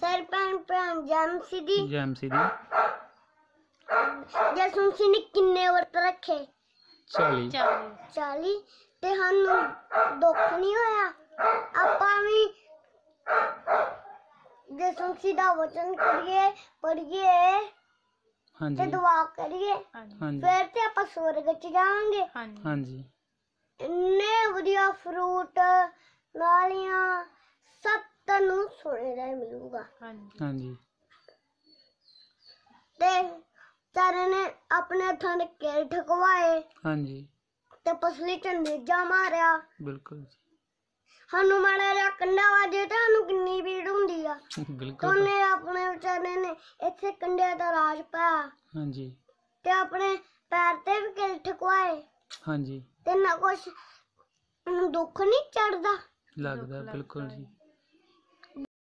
Sarı ben ben Jamsidi. Jamsidi. ਜਸੂਨ Singh ਕਿੰਨੇ ਵਰਤ ਰੱਖੇ 40 40 ਤੇ ਸਾਨੂੰ ਦੁੱਖ ਨਹੀਂ ਹੋਇਆ ਆਪਾਂ ਵੀ ਜਸੂਨ ਸਿੰਘ ਦਾ ਵਚਨ ਕਰੀਏ ਪੜੀਏ ਹਾਂਜੀ ਤੇ ਦੁਆ ਕਰੀਏ ਹਾਂਜੀ ਫਿਰ ਤੇ ਆਪਾਂ ਸਵਰਗ ਚ ਜਾਵਾਂਗੇ ਹਾਂਜੀ ਇੰਨੇ ਵਧੀਆ ਫਰੂਟ ਨਾਲੀਆਂ ਤੁਹਾਨੂੰ ਸੋਨੇ ਦਾ ਮਿਲੂਗਾ ਹਾਂਜੀ ਹਾਂਜੀ ਤੇ ਚਾਰੇ ਨੇ ਆਪਣੇ ਹੱਥਾਂ ਦੇ ਕੇਲ ਠਕਵਾਏ ਹਾਂਜੀ ਤੇ ਪਸਲੀ ਚ ਨੇਜਾ ਮਾਰਿਆ ਬਿਲਕੁਲ ਸਾਨੂੰ ਮਾਰੇ ਦਾ ਕੰਡਾ ਵਾਜੇ ਤੇ ਹਨੂ ਕਿੰਨੀ ਵੀੜ ਹੁੰਦੀ ਆ ਬਿਲਕੁਲ ਉਹਨੇ ਆਪਣੇ ਵਿਚਾਰੇ ਨੇ ਇੱਥੇ ਕੰਡਿਆ ਦਾ ਰਾਜ ਪਾਇਆ ਹਾਂਜੀ ਤੇ ਆਪਣੇ ਪੈਰ ਤੇ ਵੀ ਕਿਲ ਠਕਵਾਏ ਹਾਂਜੀ ਤੇ ਨਾ ਕੁਛ ਦੁੱਖ ਨਹੀਂ ਚੜਦਾ ਲੱਗਦਾ ਬਿਲਕੁਲ ਜੀ